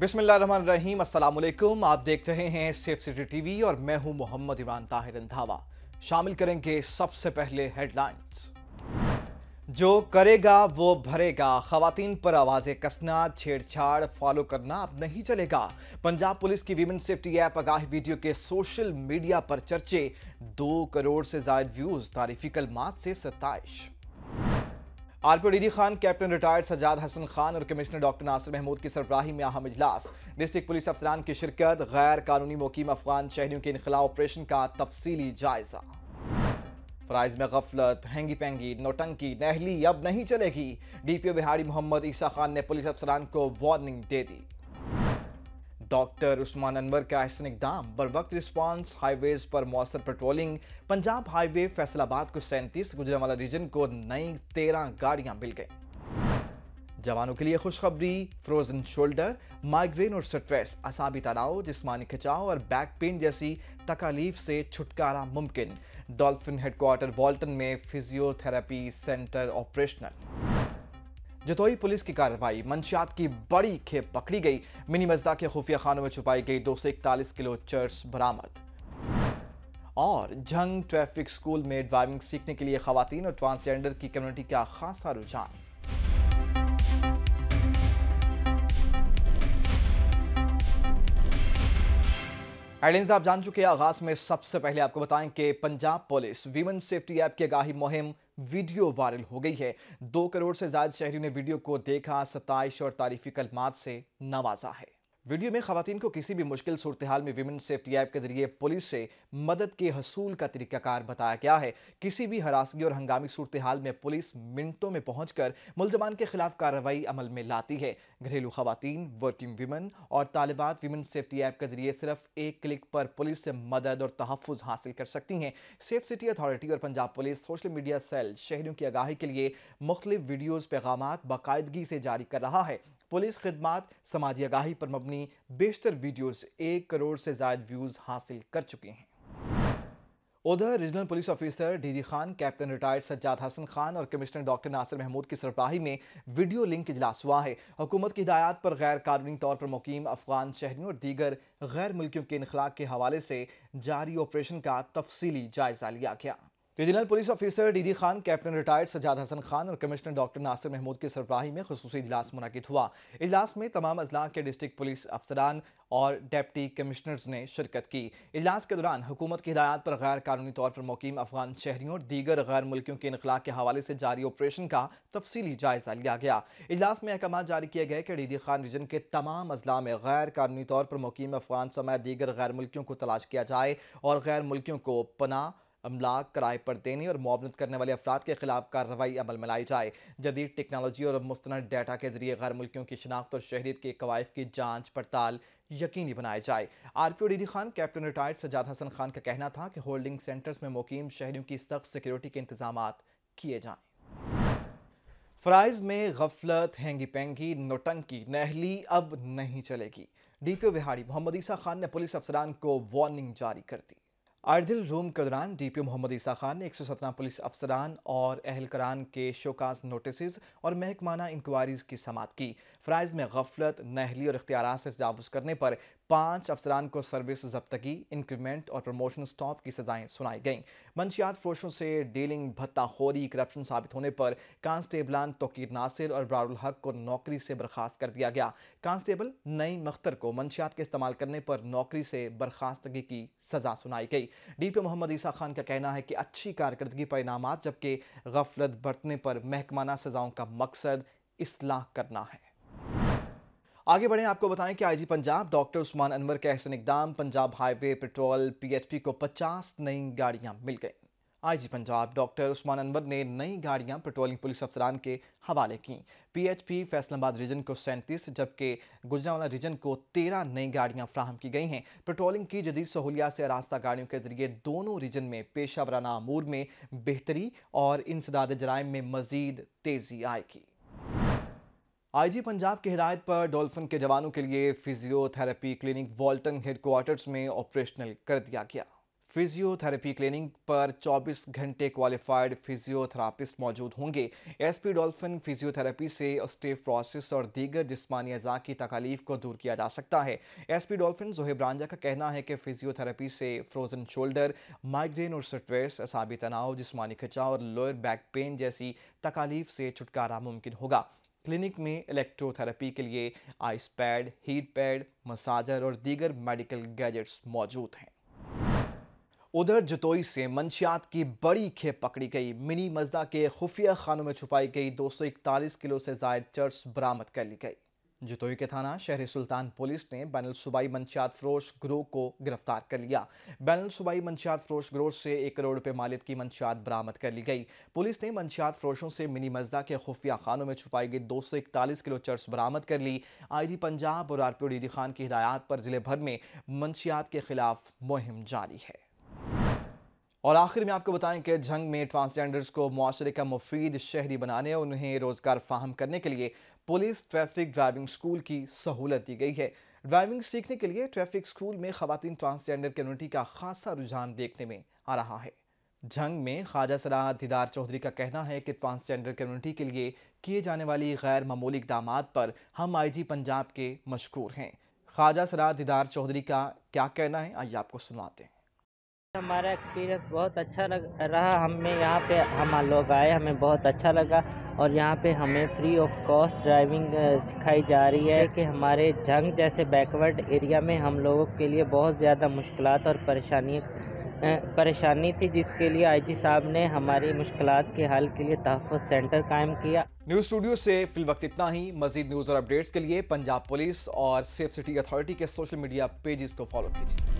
बिस्मिल्लाम असलम आप देख रहे हैं सेफ सिटी टीवी और मैं हूं मोहम्मद इमरान ताहिर रंधावा शामिल करेंगे सबसे पहले हेडलाइंस जो करेगा वो भरेगा खातन पर आवाज़ें कसना छेड़छाड़ फॉलो करना अब नहीं चलेगा पंजाब पुलिस की वीमेन सेफ्टी ऐप आगाह वीडियो के सोशल मीडिया पर चर्चे दो करोड़ से जायद व्यूज़ तारीफी कलमात से सताइश P D Khan captain retired Sajjad Hassan Khan और कमिश्नर डॉक्टर नासिर महमूद की सरबराही में अहम इजलास डिस्ट्रिक्ट पुलिस अफसरान की शिरकत गैर कानूनी मुकीम अफगान शहरियों के खिलाफ ऑपरेशन का तफसीली जायजा फ्राइज में गफलत हैंगी पेंगी नोटंकी नहली अब नहीं चलेगी डीपीओ बिहारी मोहम्मद ईसा खान ने पुलिस अफसरान को वार्निंग दे दी डॉक्टर उस्मान अनवर का अहसन इकदाम बर वक्त रिस्पांस हाईवेज पर मौसर पेट्रोलिंग पंजाब हाईवे फैसलाबाद को सैंतीस गुजरावाला रीजन को नई तेरह गाड़ियां मिल गई जवानों के लिए खुशखबरी फ्रोजन शोल्डर माइग्रेन और स्ट्रेस असाबी तनाव जिसमानी खिंचाव और बैक पेन जैसी तकालीफ से छुटकारा मुमकिन डॉल्फिन हेडक्वार्टर वॉल्टन में physiotherapy centre operational Jatoi police की कार्रवाई मंशात की बड़ी खेप पकड़ी गई मिनी मजदा के खुफिया खानों में छुपाई गई दो किलो चर्च बरामद और जंग ट्रैफिक स्कूल में ड्राइविंग सीखने के लिए खातन और ट्रांसजेंडर की कम्युनिटी का खासा रुझान एडेंस आप जान चुके हैं आगाज में सबसे पहले आपको बताएं कि Punjab police women safety app की आगाही मुहिम वीडियो वायरल हो गई है दो करोड़ से ज्यादा शहरी ने वीडियो को देखा सताइश और तारीफी कलमात से नवाजा है वीडियो में खातन को किसी भी मुश्किल सूरत हाल में विमेन सेफ्टी ऐप के जरिए पुलिस से मदद के हसूल का तरीकाकार बताया गया है किसी भी हरासगी और हंगामी सूरत हाल में पुलिस मिनटों में पहुँच कर मुलजमान के खिलाफ कार्रवाई अमल में लाती है घरेलू खातन वर्किंग वीमन और तालिबात विमेन सेफ्टी ऐप के जरिए सिर्फ एक क्लिक पर पुलिस से मदद और तहफ़ हासिल कर सकती हैं सेफ सिटी अथॉरिटी और Punjab police social media cell शहरों की आगाही के लिए मुख्तलिफ वीडियोज़ पैगाम बाकायदगी से जारी कर रहा है पुलिस खदमात समाजी आगाही पर मबनी बेशतर वीडियोज एक करोड़ से ज्यादा व्यूज हासिल कर चुके हैं उधर regional police officer DG Khan captain retired Sajjad Hassan Khan और कमिश्नर डॉक्टर नासिर महमूद की सरबराही में वीडियो लिंक इजलास हुआ है हुकूमत की हिदायत पर गैर कानूनी तौर पर मुकीम अफगान शहरियों और दीगर गैर मुल्कियों के इनखला के हवाले से जारी ऑपरेशन का तफसीली जायजा लिया गया regional police officer DG Khan captain retired Sajjad Hassan Khan और कमिश्नर डॉक्टर नासिर महमूद की सरबराही में खसूस इजलास मुनद हुआ इजलास में तमाम अजला के डिस्ट्रिक्ट पुलिस अफसरान और डेप्टी कमिश्नर्स ने शिरकत की इजलास के दौरान हुकूमत की हिदायत पर गैर कानूनी तौर पर मुकीम अफगान शहरीों और दीगर गैर मुल्कियों के इनखला के हवाले से जारी ऑपरेशन का तफसीली जायजा लिया गया इजलास में अहकाम जारी किए गए कि डीडी खान रीजन के तमाम अजला में गैर कानूनी तौर पर मुकीम अफगान समेत दीगर गैर मुल्कियों को तलाश किया जाए और गैर मुल्कियों को पनाह अमला किराए पर देने और मुआवनत करने वाले अफराद के खिलाफ कार्रवाई अमल में लाई जाए जदीद टेक्नोलॉजी और मुस्ंद डाटा के जरिए गैर मुल्कियों की शनाख्त और शहरीत के कवायफ की जाँच पड़ताल यकीनी बनाया जाए R P O D Khan captain retired Sajjad Hassan Khan का कहना था कि होल्डिंग सेंटर्स में मुकीम शहरीों की सख्त सिक्योरिटी के इंतजाम किए जाएँ फ़राइज़ में गफलत हैंगी पेंगी नोटंकी नहली अब नहीं चलेगी डीपीओ विहारी मोहम्मद ईसा खान ने पुलिस अफसरान को वार्निंग जारी कर दी आर्डिल रूम के दौरान डीपीओ मोहम्मद ईसा खान ने एक सौ सत्रह पुलिस अफसरान और अहलकरान के शोकाज नोटिस और महकमाना इंक्वायरीज की समात की फ़राइज़ में गफलत नहली और इख्तियार से तजावज़ करने पर पांच अफसरान को सर्विस जब्तगी इंक्रीमेंट और प्रमोशन स्टॉप की सजाएं सुनाई गईं मंशियात फरोशों से डीलिंग भत्ताखोरी करप्शन साबित होने पर कांस्टेबलान तोकीर नासिर और ब्रारुल हक को नौकरी से बर्खास्त कर दिया गया कांस्टेबल नई मख्तर को मंशियात के इस्तेमाल करने पर नौकरी से बर्खास्तगी की सजा सुनाई गई पी मोहम्मद ईसा खान का कहना है कि अच्छी कारकर्दगी पर इनाम जबकि गफलत बरतने पर महकमाना सजाओं का मकसद इसलाह करना है आगे बढ़े आपको बताएं कि आईजी पंजाब डॉक्टर उस्मान अनवर के अहसन इकदाम पंजाब हाईवे पेट्रोल पीएचपी को 50 नई गाड़ियां मिल गईं आईजी पंजाब डॉक्टर उस्मान अनवर ने नई गाड़ियां पेट्रोलिंग पुलिस अफसरान के हवाले की पीएचपी फैसलाबाद रीजन को सैंतीस जबकि गुजरावाला रीजन को तेरह नई गाड़ियां फ्राहम की गई हैं पेट्रोलिंग की जदीद सहूलियात से रास्ता गाड़ियों के जरिए दोनों रीजन में पेशा वराना अमूर में बेहतरी और इंसदाद जराइम में मजीद तेजी आएगी आईजी पंजाब की हिदायत पर डॉल्फिन के जवानों के लिए फिजियोथेरेपी क्लिनिक वॉल्टन हेडक्वार्टर्स में ऑपरेशनल कर दिया गया फिजियोथेरेपी क्लिनिक पर 24 घंटे क्वालिफाइड फिजियोथेरापिस्ट मौजूद होंगे एसपी डॉल्फिन फिजियोथेरेपी से प्रोसेस और दीगर जिसमानी अज़ा की तकालीफ को दूर किया जा सकता है एसपी डॉल्फिन जोहेब रांझा का कहना है कि फिजियोथेरेपी से फ्रोजन शोल्डर माइग्रेन और स्ट्रेस असाबी तनाव जिसमानी खिंचाव और लोअर बैक पेन जैसी तकालीफ से छुटकारा मुमकिन होगा क्लिनिक में इलेक्ट्रोथेरेपी के लिए ice pad heat pad massager और दीगर मेडिकल गैजेट्स मौजूद हैं उधर जतोई से मंशियात की बड़ी खेप पकड़ी गई मिनी मजदा के खुफिया खानों में छुपाई गई 241 किलो से जायद चर्च बरामद कर ली गई जतोई के थाना शहर सुल्तान पुलिस ने बैनल सूबाई मंचात फरोश ग्रोह को गिरफ्तार कर लिया बैनल सूबाई मंशात फरोश ग्रोह से एक करोड़ रुपए मालियत की मंशात बरामद कर ली गई पुलिस ने मंशात फरोशों से मिनी मजदा के खुफिया खानों में छुपाई गई दो सौ इकतालीस किलो चर्च बरामद कर ली आईजी पंजाब और आरपीओ डी खान की हिदायत पर जिले भर में मंशियात के खिलाफ मुहिम जारी है और आखिर में आपको बताएं कि जंग में ट्रांसजेंडर्स को माशरे का मुफीद शहरी बनाने और उन्हें रोज़गार फाहम करने के लिए पुलिस ट्रैफिक ड्राइविंग स्कूल की सहूलत दी गई है ड्राइविंग सीखने के लिए ट्रैफिक स्कूल में खातन ट्रांसजेंडर कम्यूनिटी का खासा रुझान देखने में आ रहा है जंग में ख्वाजा सरा दीदार चौधरी का कहना है कि ट्रांसजेंडर कम्यूनिटी के लिए किए जाने वाली गैर मामूली इकदाम पर हम आई जी पंजाब के मशहूर हैं ख्वाजा सरा दीदार चौधरी का क्या कहना है आइए आपको सुनाते हैं हमारा एक्सपीरियंस बहुत अच्छा लग रहा हमें यहाँ पे हम लोग आए हमें बहुत अच्छा लगा और यहाँ पे हमें फ्री ऑफ कॉस्ट ड्राइविंग सिखाई जा रही है कि हमारे जंग जैसे बैकवर्ड एरिया में हम लोगों के लिए बहुत ज़्यादा मुश्किल और परेशानी परेशानी थी जिसके लिए आईजी साहब ने हमारी मुश्किल के हल के लिए तहफ़ सेंटर कायम किया न्यूज़ स्टूडियो से फिल वक्त इतना ही मजीद न्यूज़ और अपडेट्स के लिए पंजाब पुलिस और सेफ सिटी अथॉरिटी के सोशल मीडिया पेजेस को फॉलो कीजिए